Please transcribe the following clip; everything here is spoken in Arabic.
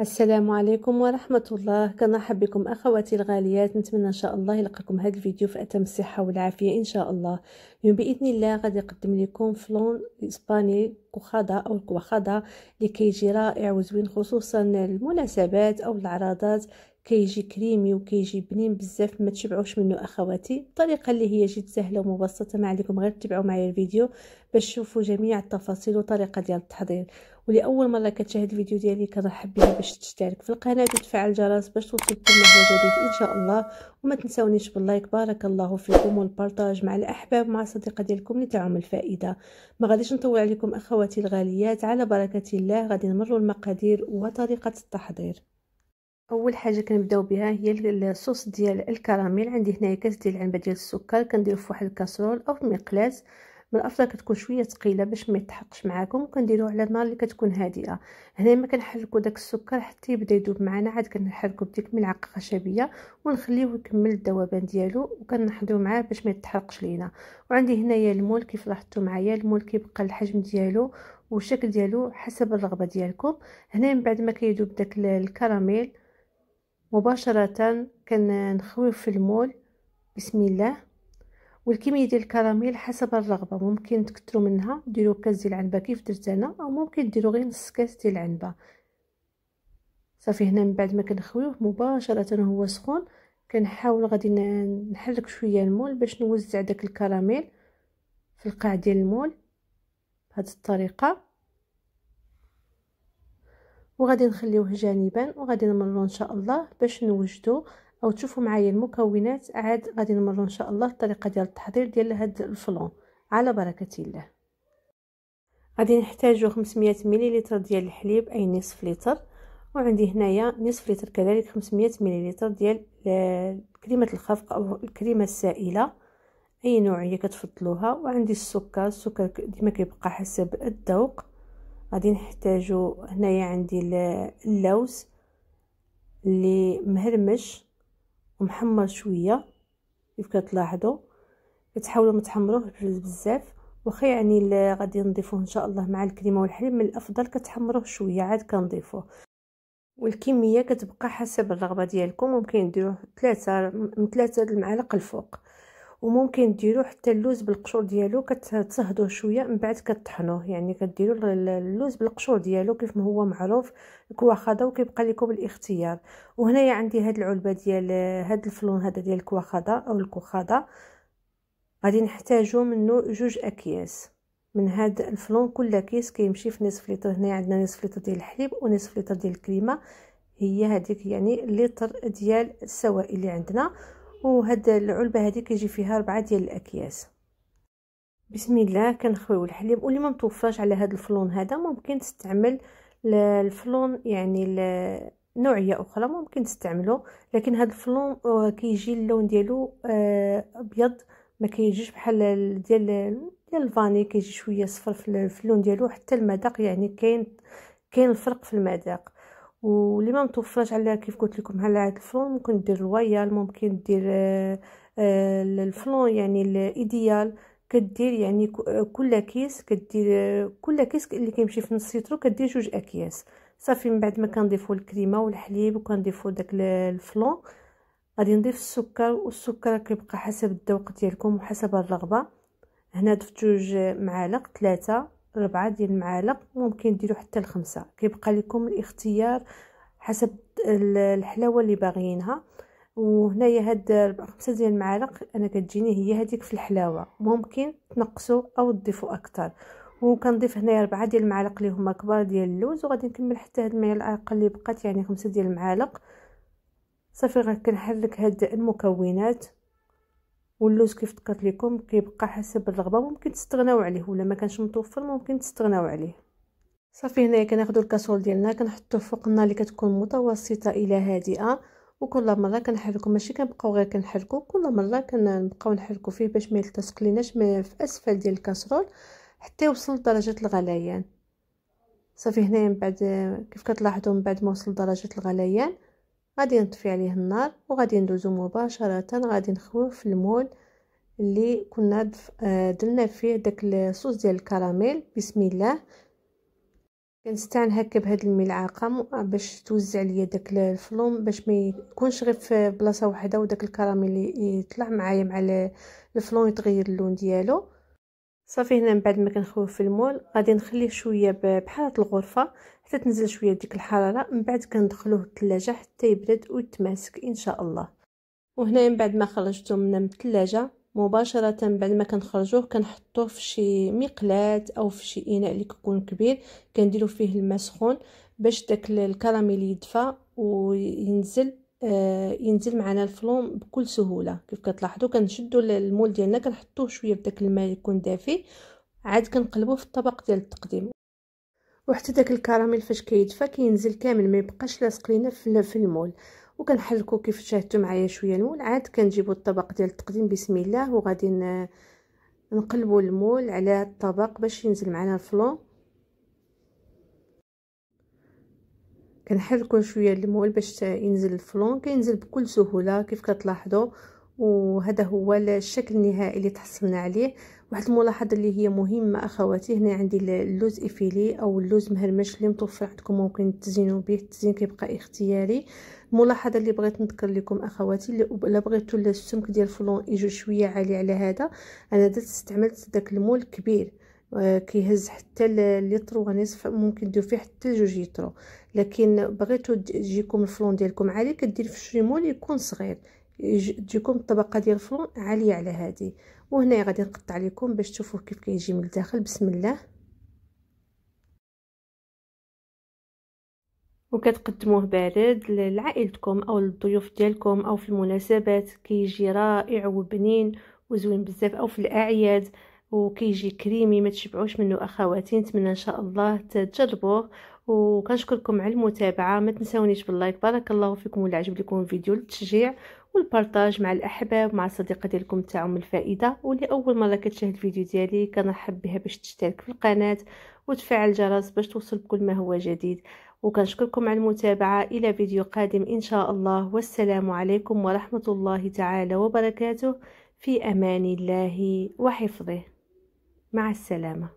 السلام عليكم ورحمة الله كنرحب بكم أخواتي الغاليات نتمنى إن شاء الله يلقاكم هذا الفيديو في أتم الصحة والعافية إن شاء الله اليوم بإذن الله غادي نقدم لكم فلون إسباني كوخادا أو الكوخادا اللي كيجي رائع وزوين خصوصا المناسبات أو العراضات كيجي كريمي وكيجي بنين بزاف ما تشبعوش منه اخواتي الطريقه اللي هي جد سهله ومبسطه ما عليكم غير تتبعوا معايا الفيديو باش تشوفوا جميع التفاصيل وطريقه ديال التحضير ولاول مره كتشاهد الفيديو ديالي كنرحب بك باش تشترك في القناه وتفعل الجرس باش توصلكم نهار جديد ان شاء الله وما تنسونيش باللايك بارك الله فيكم والبرتاج مع الاحباب مع صديقة ديالكم لتعم الفائده ما غاديش نطول عليكم اخواتي الغاليات على بركه الله غادي نمروا المقادير وطريقه التحضير اول حاجه كنبداو بها هي الصوص ديال الكراميل عندي هنايا كاس ديال العنبه ديال السكر كنديرو في واحد الكاسرول او في مقلاس من الافضل كتكون شويه ثقيله باش ما يتحقش معاكم وكنديروه على النار اللي كتكون هادئه هنا ما كنحركوا داك السكر حتى يبدا يذوب معنا عاد كنحركوا بديك الملعقه خشبيه ونخليوه يكمل الذوبان ديالو وكنحضروا معاه باش ما يتحرقش لينا وعندي هنايا المول كيف لاحظتوا معايا المول كيبقى الحجم ديالو والشكل ديالو حسب الرغبه ديالكم هنا من بعد ما كيذوب داك الكراميل مباشره كنخويه في المول بسم الله والكميه ديال الكراميل حسب الرغبه ممكن تكثروا منها ديروا كاس ديال العنبه كيف درت انا او ممكن ديروا غير نص كاس ديال العنبه صافي هنا من بعد ما كنخويوه مباشره هو سخون كنحاول غادي نحرك شويه المول باش نوزع داك الكراميل في القاع ديال المول بهذه الطريقه وغادي نخليوه جانبا وغادي نمرو ان شاء الله باش نوجدو او تشوفوا معايا المكونات عاد غادي نمروا ان شاء الله الطريقه ديال التحضير ديال هذا الفلون على بركه الله غادي نحتاجو 500 مليلتر ديال الحليب اي نصف لتر وعندي هنايا نصف لتر كذلك 500 مليلتر ديال كريمه الخفق او الكريمه السائله اي نوعيه كتفضلوها وعندي السكر السكر ديما كيبقى حسب الذوق غادي نحتاجو هنايا عندي اللوز اللي مهرمش ومحمر شويه كيف كتلاحظوا كتحاولوا ما تحمروهش بزاف واخا يعني غادي نضيفوه ان شاء الله مع الكريمه والحليب من الافضل كتحمروه شويه عاد كنضيفوه والكميه كتبقى حسب الرغبه ديالكم ممكن ديروه ثلاثة من ثلاثة المعالق الفوق وممكن ديرو حتى اللوز بالقشور ديالو كتهضوه شويه من بعد كطحنوه يعني كديروا اللوز بالقشور ديالو كيف ما هو معروف الكواخضه وكيبقى لكم الاختيار وهنايا عندي هاد العلبه ديال هاد الفلون هذا ديال الكواخضه او الكوخضه غادي نحتاجو منه جوج اكياس من هاد الفلون كل كيس كيمشي في نصف لتر هنا عندنا نصف لتر ديال الحليب ونصف لتر ديال الكريمه هي هذيك يعني لتر ديال السوائل اللي عندنا وهاد العلبه هادي كيجي فيها ربعه ديال الاكياس بسم الله كنخويو الحليب واللي ما متوفاش على هاد الفلون هذا ممكن تستعمل الفلون يعني نوعيه اخرى ممكن تستعمله لكن هاد الفلون آه، كيجي اللون ديالو آه، ابيض ما كيجيش بحال ديال ديال الفاني كيجي شويه صفر في اللون ديالو حتى المذاق يعني كاين كاين الفرق في المذاق واللي ما متوفرش عليها كيف قلت لكم هلا هاد الفلون ممكن دير رويال ممكن دير آه، آه، الفلون يعني الايديال كدير يعني آه، كل كيس كدير كل كيس اللي كيمشي في نص لتر كدير جوج اكياس صافي من بعد ما كنضيفوا الكريمه والحليب وكنضيفوا داك الفلون غادي نضيف السكر والسكر كيبقى حسب الذوق ديالكم وحسب الرغبه هنا ضفت جوج معالق ثلاثه ربعة ديال المعالق ممكن ديرو حتى لخمسة كيبقى لكم الاختيار حسب الحلاوه اللي باغيينها وهنايا هاد خمسة ديال المعالق انا كتجيني هي هذيك في الحلاوه ممكن تنقصوا او تضيفوا اكثر وكنضيف هنايا ربعة ديال المعالق اللي هما كبار ديال اللوز وغادي نكمل حتى هاد المعلقه اللي بقات يعني خمسة ديال المعالق صافي غنحرك هاد المكونات واللوز كيف ذكرت لكم كيبقى حسب الرغبه ممكن تستغناو عليه ولا ما كانش متوفر ممكن تستغناو عليه صافي هنايا كناخدو الكاسرول ديالنا كنحطوه فوق النار اللي كتكون متوسطه الى هادئه وكل مره كنحركو ماشي كنبقاو غير كنحركو كل مره كنبقاو نحركو فيه باش ما يلتصق ليناش في اسفل ديال الكاسرول حتى يوصل لدرجه الغليان صافي هنايا من بعد كيف كتلاحظوا من بعد ما وصل لدرجه الغليان غادي نطفي عليه النار وغادي ندوزو مباشره غادي نخويو في المول اللي كنا آه، درنا فيه داك الصوص ديال الكراميل بسم الله كنستعن هكا بهاد الملعقه باش توزع ليا داك الفلوم باش ما يكونش غير في بلاصه وحده وداك الكراميل يطلع معايا مع الفلون يتغير اللون ديالو صافي هنا من بعد ما كنخويو في المول غادي نخليه شويه بحال هاد الغرفه حتى تنزل شويه ديك الحراره من بعد كندخلوه الثلاجه حتى يبرد ويتماسك ان شاء الله وهنا من بعد ما خرجته من الثلاجه مباشره بعد ما كنخرجوه كنحطوه في شي مقلاه او في شي اناء اللي كيكون كبير كنديروا فيه الماء سخون باش داك الكراميل يدفى وينزل آه، ينزل معنا الفلون بكل سهوله كيف كتلاحظوا كنشدوا المول ديالنا كنحطوه شويه بداك الماء يكون دافي عاد كنقلبوه في الطبق ديال التقديم وحتى داك الكراميل فاش كيدفى كينزل كامل ما يبقاش لاصق لينا في المول وكنحركو كيف شاهدتوا معايا شويه المول عاد كنجيبوا الطبق ديال التقديم بسم الله وغادي نقلبوا المول على الطبق باش ينزل معنا الفلون كنحركو كل شويه المول باش ينزل الفلون كينزل بكل سهوله كيف كتلاحظوا وهذا هو الشكل النهائي اللي تحصلنا عليه واحد الملاحظه اللي هي مهمه اخواتي هنا عندي اللوز افيلي او اللوز مهرمش اللي متوفر عندكم ممكن تزينوا به التزيين كيبقى اختياري الملاحظه اللي بغيت نذكر لكم اخواتي الا بغيتوا السمك ديال الفلون يجي شويه عالي على هذا انا درت استعملت داك المول كبير كيهز حتى لتر ونصف ممكن دير فيه حتى جوج لترو لكن بغيتو تجيكم الفلون ديالكم عالي كدير في الشريمون يكون صغير تجيكم الطبقه ديال الفلون عاليه على هذه وهنا غادي نقطع لكم باش تشوفوا كيف كيجي من الداخل بسم الله وكتقدموه بارد لعائلتكم او للضيوف ديالكم او في المناسبات كيجي رائع وبنين وزوين بزاف او في الاعياد وكيجي كريمي ما تشبعوش منه اخواتي نتمنى ان شاء الله تجربوه وكنشكركم على المتابعه ما تنساونيش باللايك بارك الله فيكم ولا عجب لكم الفيديو للتشجيع والبارتاج مع الاحباب مع الصديقه ديالكم تاعهم الفائده واللي اول مره كتشاهد الفيديو ديالي كنرحب بها باش تشترك في القناه وتفعل الجرس باش توصل بكل ما هو جديد وكنشكركم على المتابعه الى فيديو قادم ان شاء الله والسلام عليكم ورحمه الله تعالى وبركاته في امان الله وحفظه مع السلامه